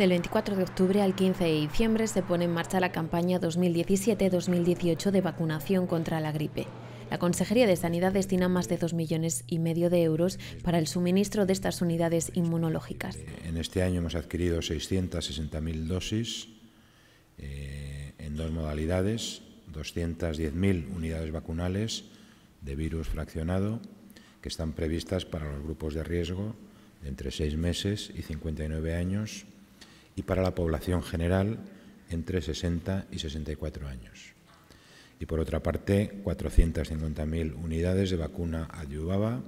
Del 24 de octubre al 15 de diciembre se pone en marcha la campaña 2017-2018 de vacunación contra la gripe. La Consejería de Sanidad destina más de 2 millones y medio de euros para el suministro de estas unidades inmunológicas. En este año hemos adquirido 660.000 dosis eh, en dos modalidades, 210.000 unidades vacunales de virus fraccionado que están previstas para los grupos de riesgo de entre 6 meses y 59 años y para la población general entre 60 y 64 años. Y por otra parte, 450.000 unidades de vacuna adyuvaba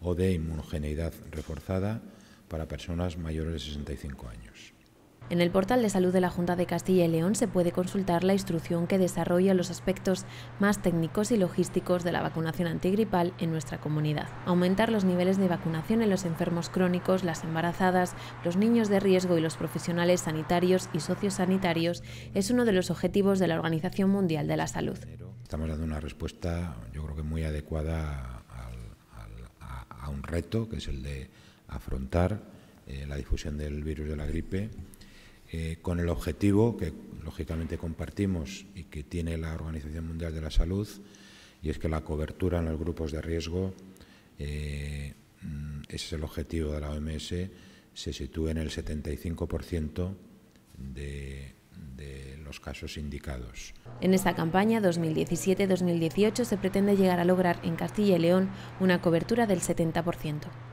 o de inmunogeneidad reforzada para personas mayores de 65 años. En el portal de salud de la Junta de Castilla y León se puede consultar la instrucción que desarrolla los aspectos más técnicos y logísticos de la vacunación antigripal en nuestra comunidad. Aumentar los niveles de vacunación en los enfermos crónicos, las embarazadas, los niños de riesgo y los profesionales sanitarios y sociosanitarios es uno de los objetivos de la Organización Mundial de la Salud. Estamos dando una respuesta, yo creo que muy adecuada a, un reto, que es el de afrontar eh, la difusión del virus de la gripe eh, con el objetivo que lógicamente compartimos y que tiene la Organización Mundial de la Salud, y es que la cobertura en los grupos de riesgo, eh, mm, ese es el objetivo de la OMS, se sitúe en el 75% de los casos indicados. En esta campaña 2017-2018 se pretende llegar a lograr en Castilla y León una cobertura del 70%.